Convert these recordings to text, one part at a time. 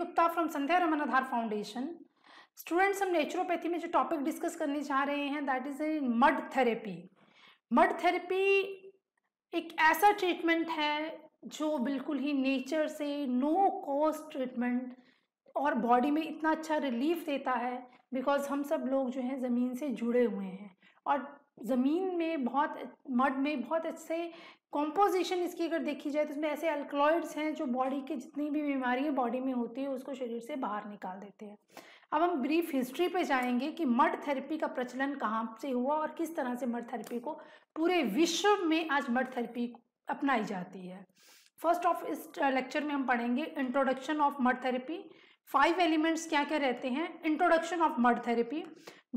Gupta from Sandhya Raman Aadhaar Foundation students हम naturopathy में जो टॉपिक डिस्कस करने जा रहे हैं that is a mud therapy mud therapy एक ऐसा ट्रीटमेंट है जो बिल्कुल ही नेचर से नो कॉस्ट ट्रीटमेंट और बॉडी में इतना अच्छा रिलीफ देता है बिकॉज हम सब लोग जो हैं ज़मीन से जुड़े हुए हैं और ज़मीन में बहुत मड में बहुत अच्छे कॉम्पोजिशन इसकी अगर देखी जाए तो इसमें ऐसे अल्कलॉइड्स हैं जो बॉडी के जितनी भी बीमारियाँ बॉडी में होती है उसको शरीर से बाहर निकाल देते हैं अब हम ब्रीफ हिस्ट्री पे जाएंगे कि मड थेरेपी का प्रचलन कहाँ से हुआ और किस तरह से मड थेरेपी को पूरे विश्व में आज मड थेरेपी अपनाई जाती है फर्स्ट ऑफ इस लेक्चर में हम पढ़ेंगे introduction of mud therapy five elements क्या क्या रहते हैं introduction of mud therapy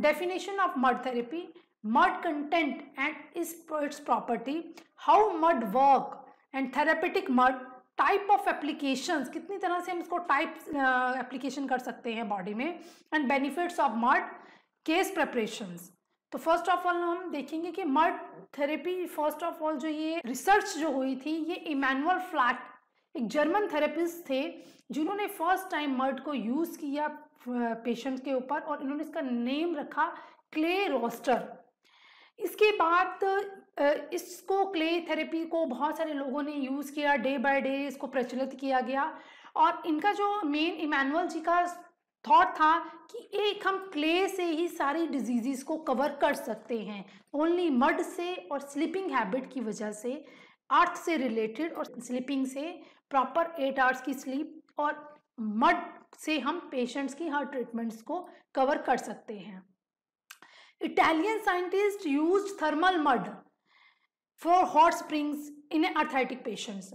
definition of mud therapy mud content and its property, how mud work and therapeutic mud type of applications कितनी तरह से हम इसको टाइप uh, application कर सकते हैं बॉडी में and benefits of mud case preparations तो फर्स्ट ऑफ ऑल हम देखेंगे कि mud therapy first of all जो ये रिसर्च जो हुई थी ये इमैनुअल फ्लैट एक जर्मन थेरेपिस्ट थे जिन्होंने फर्स्ट टाइम मर्ड को यूज़ किया पेशेंट के ऊपर और इन्होंने इसका नेम रखा क्ले रोस्टर इसके बाद इसको क्ले थेरेपी को बहुत सारे लोगों ने यूज़ किया डे बाय डे इसको प्रचलित किया गया और इनका जो मेन इमानुअल जी का थॉट था कि एक हम क्ले से ही सारी डिजीज़ को कवर कर सकते हैं ओनली मड से और स्लीपिंग हैबिट की वजह से अर्थ से रिलेटेड और स्लीपिंग से प्रॉपर एट आवर्स की स्लीप और मड से हम पेशेंट्स की हर ट्रीटमेंट्स को कवर कर सकते हैं Italian scientist use thermal mud for hot springs in arthritic patients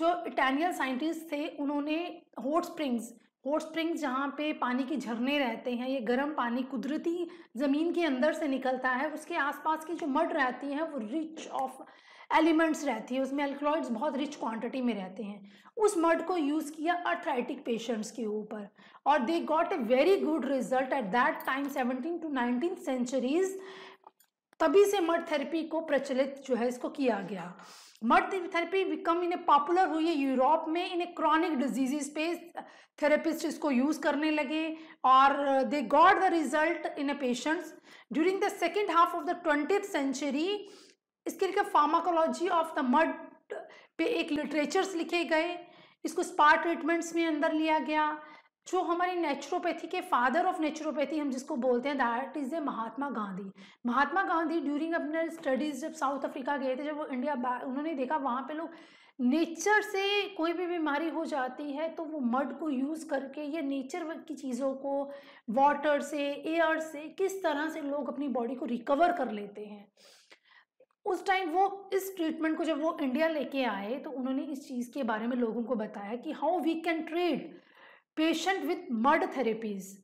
जो इटालियन साइंटिस्ट थे उन्होंने हॉट स्प्रिंग्स हॉट स्प्रिंग्स जहाँ पे पानी के झरने रहते हैं ये गर्म पानी कुदरती ज़मीन के अंदर से निकलता है उसके आसपास की जो मड रहती है वो रिच ऑफ एलिमेंट्स रहती है उसमें अल्कोलॉइड्स बहुत रिच क्वांटिटी में रहते हैं उस मर्ड को यूज़ किया अर्थराइटिक पेशेंट्स के ऊपर और they got a very good result at that time seventeen to nineteen centuries तभी से मर्ड थेरेपी को प्रचलित जो है इसको किया गया mud therapy become in popular हुई है यूरोप में इन क्रॉनिक डिजीजेस पे थेरेपिस्ट इसको यूज़ करने लगे और they got the result in a patients during the second half of the twenty century इसके लिए फार्माकोलॉजी ऑफ द मड पे एक लिटरेचर्स लिखे गए इसको स्पा ट्रीटमेंट्स में अंदर लिया गया जो हमारी नेचुरोपैथी के फादर ऑफ नेचुरोपैथी हम जिसको बोलते हैं that is a Mahatma Gandhi Mahatma Gandhi during अपने स्टडीज़ जब साउथ अफ्रीका गए थे जब वो इंडिया उन्होंने देखा वहाँ पे लोग नेचर से कोई भी बीमारी हो जाती है तो वो मड को यूज़ करके या नेचर की चीज़ों को वाटर से एयर से किस तरह से लोग अपनी बॉडी को रिकवर कर लेते हैं उस टाइम वो इस ट्रीटमेंट को जब वो इंडिया लेके आए तो उन्होंने इस चीज़ के बारे में लोगों को बताया कि how we can treat patient with mud therapies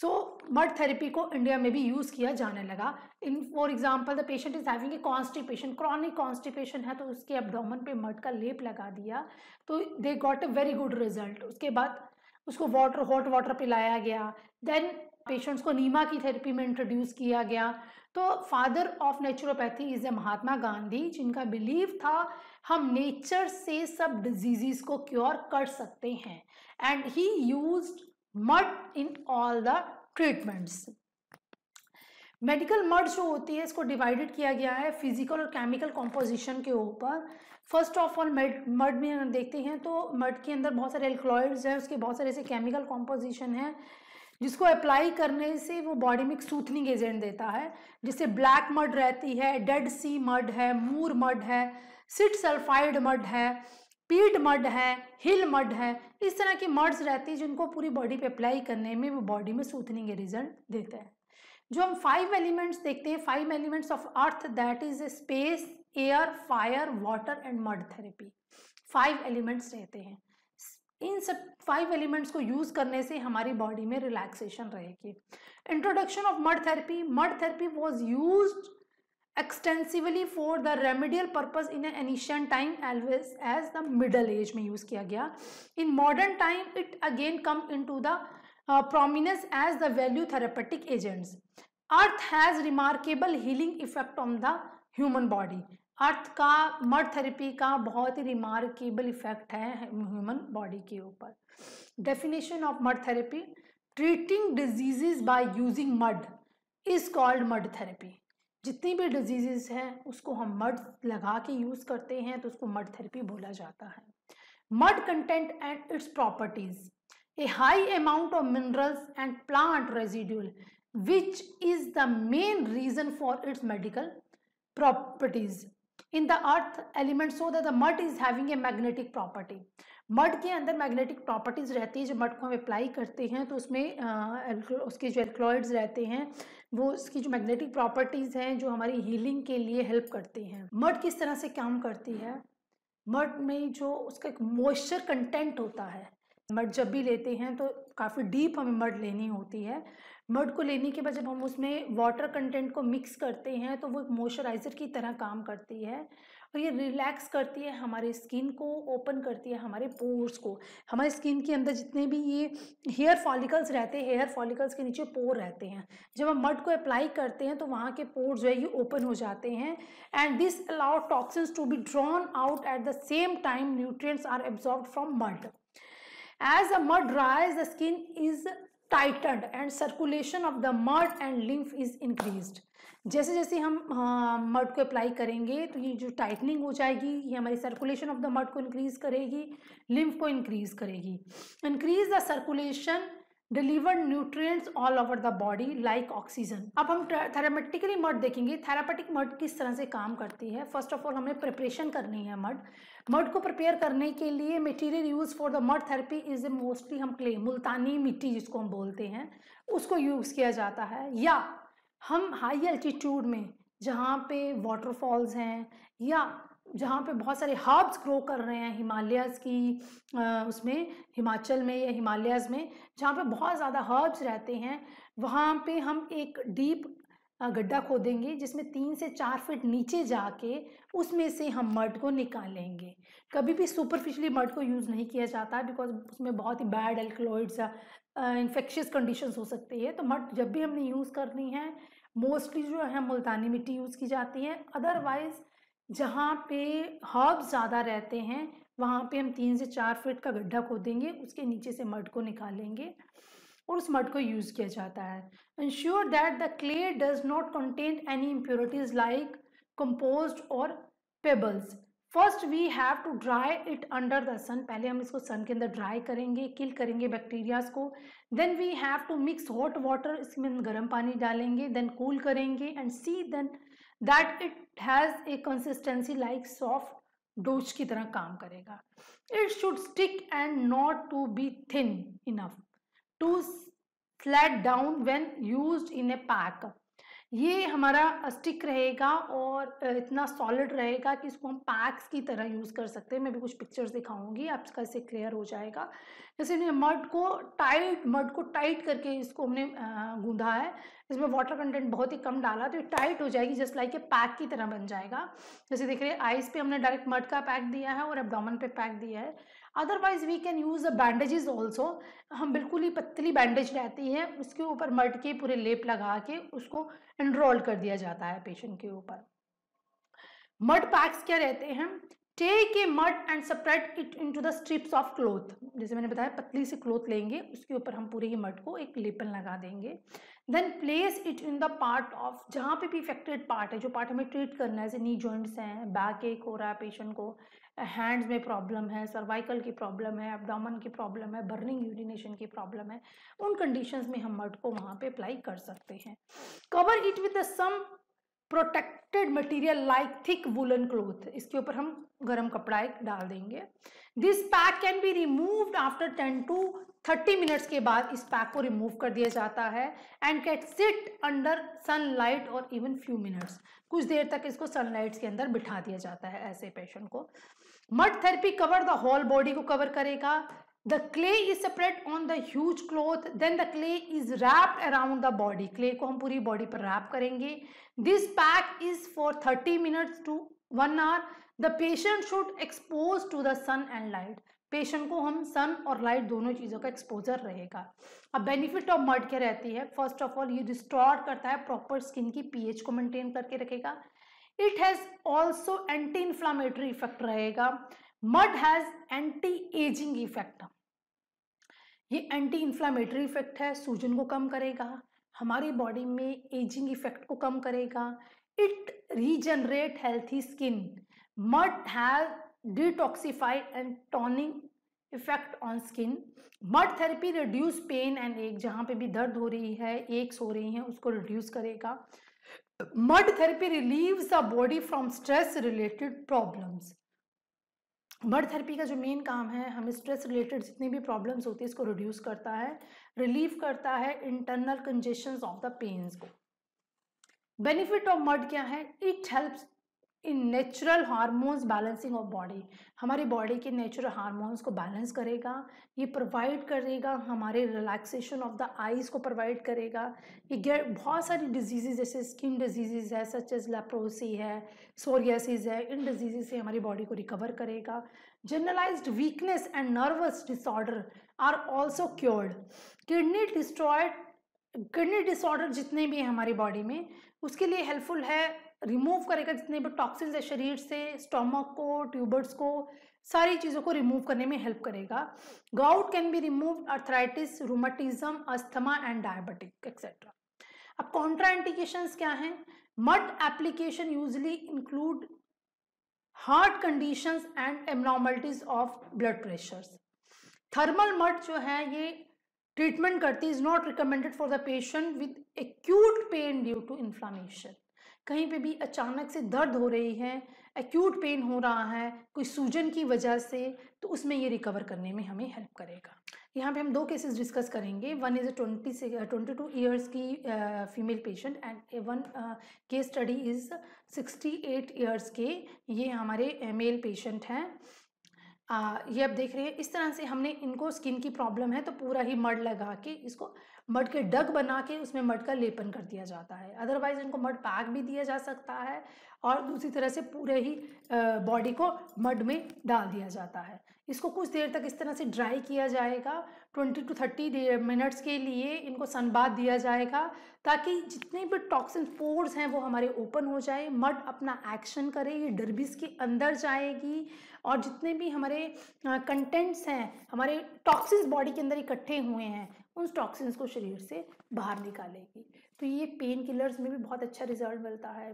so mud therapy को इंडिया में भी यूज़ किया जाने लगा in for example the patient is having a constipation chronic constipation है तो उसके अब्डोमन पे मर्ड का लेप लगा दिया तो they got a very good result उसके बाद उसको वाटर हॉट वाटर पिलाया गया देन पेशेंट्स को नीमा की थेरेपी में इंट्रोड्यूस किया गया तो father of naturopathy is a Mahatma Gandhi जिनका बिलीव था हम नेचर से सब डिजीजेस को क्योर कर सकते हैं and he use mud in all the treatments medical mud जो होती है इसको डिवाइडेड किया गया है फिजिकल और केमिकल कॉम्पोजिशन के ऊपर फर्स्ट ऑफ ऑल मर्ड में देखते हैं तो मर्ड के अंदर बहुत सारे एल्कलॉइड्स हैं उसके बहुत सारे ऐसे केमिकल कॉम्पोजिशन हैं जिसको अप्लाई करने से वो बॉडी में एक सूथनिंग एजेंट देता है जिससे ब्लैक मड रहती है डेड सी मड है मूर मड है सिट सल्फाइड मड है पीट मड है हिल मड है इस तरह की मड्स रहती है जिनको पूरी बॉडी पे अप्लाई करने में वो बॉडी में सूथनिंग रिजल्ट देते हैं जो हम फाइव एलिमेंट्स देखते हैं five elements of earth that is space air fire water and mud therapy five elements रहते हैं इन सब फाइव एलिमेंट्स को यूज़ करने से हमारी बॉडी में रिलैक्सेशन रहेगी introduction of mud therapy mud therapy was use extensively for the remedial purpose in ancient time always as the middle age में यूज़ किया गया in modern time it again come into the prominence as the value therapeutic agents earth has remarkable healing effect on the human body earth का mud therapy का बहुत ही remarkable effect है human body के ऊपर definition of मर therapy treating diseases by using mud is called mud therapy जितनी भी डिजीजेज हैं उसको हम मड लगा के यूज़ करते हैं तो उसको मड थेरेपी बोला जाता है mud content and its properties a high amount of minerals and plant residual which is the main reason for its medical properties in the earth element so that the mud is having a magnetic property mud के अंदर magnetic properties रहती है जो mud को हम apply करते हैं तो उसमें आ, उसके जो एल्क्लॉइड्स रहते हैं वो उसकी जो मैग्नेटिक प्रॉपर्टीज हैं जो हमारी हीलिंग के लिए हेल्प करती हैं मड किस तरह से काम करती है मड में जो उसका एक मॉइस्चर कंटेंट होता है मर्ड जब भी लेते हैं तो काफ़ी डीप हमें मर्ड लेनी होती है मर्ड को लेने के बाद जब हम उसमें वाटर कंटेंट को मिक्स करते हैं तो वो एक मॉइस्चराइज़र की तरह काम करती है और ये रिलैक्स करती है हमारे स्किन को ओपन करती है हमारे पोर्स को हमारे स्किन के अंदर जितने भी ये हेयर फॉलिकल्स रहते हैं हेयर फॉलिकल्स के नीचे पोर रहते हैं जब हम मर्ड को अप्लाई करते हैं तो वहाँ के पोर जो है ये ओपन हो जाते हैं and this allow toxins to be drawn out at the same time nutrients are absorb from mud As the mud dries, the skin is tightened and circulation of the mud and lymph is increase जैसे जैसे हम mud हाँ, को apply करेंगे तो ये जो tightening हो जाएगी ये हमारी सर्कुलेशन ऑफ द मर्ड को इंक्रीज करेगी लिम्फ को इंक्रीज करेगी increase the circulation delivered nutrients all over the body like oxygen अब हम थेरामेटिकली मर्ड देखेंगे थेरापेटिक मर्ड किस तरह से काम करती है फर्स्ट ऑफ ऑल हमें प्रिपरेशन करनी है मर्ड मड को प्रिपेयर करने के लिए material use for the mud therapy is a mostly हम क्ले मुल्तानी मिट्टी जिसको हम बोलते हैं उसको यूज़ किया जाता है या हम हाई एल्टीट्यूड में जहाँ पे वाटरफॉल्स हैं या जहाँ पे बहुत सारे हर्ब्स ग्रो कर रहे हैं हिमालयस की आ, उसमें हिमाचल में या हिमालयस में जहाँ पे बहुत ज़्यादा हर्ब्स रहते हैं वहाँ पे हम एक डीप गड्ढा खोदेंगे जिसमें तीन से चार फीट नीचे जाके उसमें से हम मर्ड को निकालेंगे कभी भी सुपरफिशली मर्ड को यूज़ नहीं किया जाता बिकॉज उसमें बहुत ही बैड एल्कलॉइड्स इन्फेक्शियस कंडीशंस हो सकती है तो मर्ड जब भी हमने यूज़ करनी है मोस्टली जो है मुल्तानी मिट्टी यूज़ की जाती है अदरवाइज़ जहाँ पे हर्ब ज़्यादा रहते हैं वहाँ पे हम तीन से चार फीट का गड्ढा खोदेंगे उसके नीचे से मर्ड को निकालेंगे और उस मड को यूज़ किया जाता है ensure that the clay does not contain any impurities like compost और pebbles first we have to dry it under the sun पहले हम इसको सन के अंदर ड्राई करेंगे किल करेंगे बैक्टीरियाज को then we have to mix hot water इसमें गर्म पानी डालेंगे देन कूल cool करेंगे and see then that it has a consistency like soft dough की तरह काम करेगा it should stick and not to be thin enough to slide down when use in a pack ये हमारा stick रहेगा और इतना सॉलिड रहेगा कि इसको हम पैक्स की तरह यूज़ कर सकते हैं मैं भी कुछ पिक्चर्स दिखाऊंगी आपका इससे क्लियर हो जाएगा जैसे हमने मड को टाइट मड को टाइट करके इसको हमने गूंधा है इसमें वाटर कंटेंट बहुत ही कम डाला तो ये टाइट हो जाएगी जस्ट लाइक ये पैक की तरह बन जाएगा जैसे देख रहे हैं आइस पे हमने डायरेक्ट मड का पैक दिया है और एबडामन पे पैक दिया है otherwise we can use a bandages also हम बिल्कुल ही पतली बैंडेज रहती है उसके ऊपर मर्ड के पूरे लेप लगा के उसको एनरोल कर दिया जाता है पेशेंट के ऊपर मड पैक्स क्या रहते हैं take a mud and separate it into the strips of cloth जैसे मैंने बताया पतली से क्लोथ लेंगे उसके ऊपर हम पूरे ही मड को एक लेपन लगा देंगे then place it in the part of जहाँ पे भी इफेक्टेड पार्ट है जो पार्ट हमें ट्रीट करना है जैसे नी जॉइंट्स हैं बैक एक हो रहा है पेशेंट को हैंड्स में प्रॉब्लम है सर्वाइकल की प्रॉब्लम है एबडामन की प्रॉब्लम है बर्निंग यूरिनेशन की प्रॉब्लम है उन कंडीशंस में हम मर्ड को वहाँ पे अप्लाई कर सकते हैं cover it with some protected material like thick woolen cloth इसके ऊपर हम गर्म कपड़ा एक डाल देंगे this pack can be removed after ten to thirty minutes के बाद इस पैक को रिमूव कर दिया जाता है and can sit under sunlight और इवन फ्यू मिनट्स कुछ देर तक इसको सनलाइट के अंदर बिठा दिया जाता है ऐसे पेशेंट को mud therapy cover the whole body को कवर करेगा the clay is separate on the huge cloth then the clay is wrap around the body clay को हम पूरी बॉडी पर रैप करेंगे this pack is for thirty minute to one hour the patient should expose to the sun and light patient को हम सन और light दोनों चीज़ों का एक्सपोजर रहेगा अब बेनिफिट ऑफ मर्ड क्या रहती है फर्स्ट ऑफ ऑल ये रिस्टोर करता है प्रॉपर स्किन की पीएच को मेंटेन करके रखेगा it has also anti inflammatory effect रहेगा mud has anti aging effect ये एंटी इंफ्लामेटरी इफेक्ट है सूजन को कम करेगा हमारी बॉडी में एजिंग इफेक्ट को कम करेगा it regenerate healthy skin mud has detoxify and toning effect on skin mud therapy reduce pain and एक जहाँ पे भी दर्द हो रही है एक्स हो रही हैं उसको रिड्यूस करेगा mud therapy relieves the body from stress related problems mud therapy का जो मेन काम है हमें स्ट्रेस रिलेटेड जितनी भी प्रॉब्लम्स होती है इसको रिड्यूस करता है रिलीव करता है internal congestion of the pains को बेनिफिट ऑफ मर्ड क्या है it helps in natural hormones balancing of body हमारी बॉडी के नेचुरल हार्मोन्स को बैलेंस करेगा ये प्रोवाइड करेगा हमारे रिलैक्सेशन ऑफ द आइज़ को प्रोवाइड करेगा ये गेट बहुत सारी डिजीज़ जैसे स्किन डिजीजेज है सच एज लेप्रोसी है सोरियासिस है इन डिजीजेज से हमारी बॉडी को रिकवर करेगा generalized weakness and nervous disorder are also cured kidney destroyed kidney disorder जितने भी हैं हमारी बॉडी में उसके लिए हेल्पफुल है रिमूव करेगा जितने भी टॉक्सिन्स है शरीर से स्टोमक को ट्यूबर्स को सारी चीज़ों को रिमूव करने में हेल्प करेगा gout can be remove arthritis rheumatism asthma and diabetic etcetera अब कॉन्ट्रा इंडिकेशंस क्या हैं mud application usually include heart condition and abnormalities of blood pressures thermal mud जो है ये ट्रीटमेंट करती is not recommended for the patient with acute pain due to inflammation कहीं पे भी अचानक से दर्द हो रही है एक्यूट पेन हो रहा है कोई सूजन की वजह से तो उसमें ये रिकवर करने में हमें हेल्प करेगा यहाँ पे हम दो केसेस डिस्कस करेंगे वन इज़ ए ट्वेंटी से ट्वेंटी टू ईयर्स की female patient and a one case study is sixty eight years के ये हमारे मेल uh, पेशेंट हैं आ, ये आप देख रहे हैं इस तरह से हमने इनको स्किन की प्रॉब्लम है तो पूरा ही मड लगा के इसको मड के डग बना के उसमें मड का लेपन कर दिया जाता है अदरवाइज इनको मड पैक भी दिया जा सकता है और दूसरी तरह से पूरे ही बॉडी को मड में डाल दिया जाता है इसको कुछ देर तक इस तरह से ड्राई किया जाएगा 20 टू 30 मिनट्स के लिए इनको सनबाद दिया जाएगा ताकि जितने भी टॉक्सिन पोर्स हैं वो हमारे ओपन हो जाए मड अपना एक्शन करे ये डरबिस के अंदर जाएगी और जितने भी हमारे कंटेंट्स हैं हमारे टॉक्सिस बॉडी के अंदर इकट्ठे हुए हैं उस टॉक्सिन्स को शरीर से बाहर निकालेगी तो ये पेन किलर्स में भी बहुत अच्छा रिजल्ट मिलता है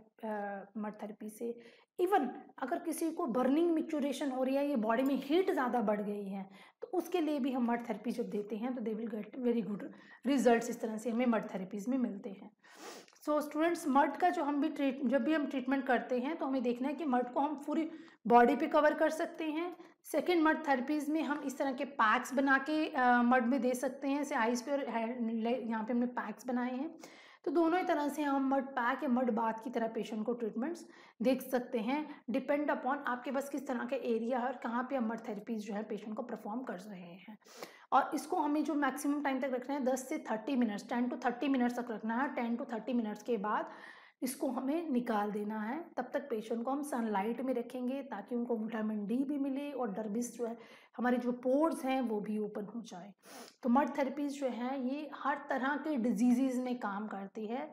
मर्थ थेरेपी से इवन अगर किसी को बर्निंग मिक्चुरेशन हो रही है ये बॉडी में हीट ज़्यादा बढ़ गई है तो उसके लिए भी हम मर्थ थेरेपी जब देते हैं तो they will get very good result इस तरह से हमें मर्थ थेरेपीज़ में मिलते हैं सो स्टूडेंट्स मर्द का जो हम भी ट्रीट जब भी हम ट्रीटमेंट करते हैं तो हमें देखना है कि मर्द को हम पूरी बॉडी पे कवर कर सकते हैं सेकेंड मर्द थेरेपीज़ में हम इस तरह के पैक्स बना के मर्द में दे सकते हैं जैसे आइस पे और यहाँ पे हमने पैक्स बनाए हैं तो दोनों ही तरह से हम मर्ड पैक या मर्ड बाथ की तरह पेशेंट को ट्रीटमेंट्स देख सकते हैं डिपेंड अपॉन आपके पास किस तरह का एरिया है और कहाँ पे हम मर्ड थेरेपीज जो है पेशेंट को परफॉर्म कर रहे हैं और इसको हमें जो मैक्सिमम टाइम तक रखना है दस से thirty minutes ten to thirty minutes तक रखना है टेन टू थर्टी मिनट्स के बाद इसको हमें निकाल देना है तब तक पेशेंट को हम सनलाइट में रखेंगे ताकि उनको विटामिन डी भी मिले और डर्बिस जो है हमारे जो पोर्स हैं वो भी ओपन हो जाए तो मर्ड थेरेपीज जो है ये हर तरह के डिजीज़ में काम करती है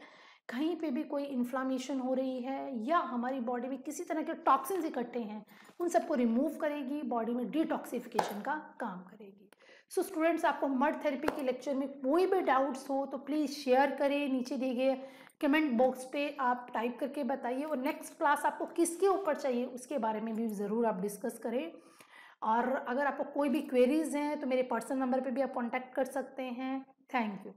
कहीं पे भी कोई इन्फ्लामेशन हो रही है या हमारी बॉडी में किसी तरह के टॉक्सिन्स इकट्ठे हैं उन सबको रिमूव करेगी बॉडी में डिटॉक्सिफिकेशन का काम करेगी सो so, स्टूडेंट्स आपको मर्ड थेरेपी के लेक्चर में कोई भी डाउट्स हो तो प्लीज़ शेयर करें नीचे दिए गए कमेंट बॉक्स पे आप टाइप करके बताइए और नेक्स्ट क्लास आपको किसके ऊपर चाहिए उसके बारे में भी ज़रूर आप डिस्कस करें और अगर आपको कोई भी क्वेरीज हैं तो मेरे पर्सनल नंबर पे भी आप कॉन्टैक्ट कर सकते हैं थैंक यू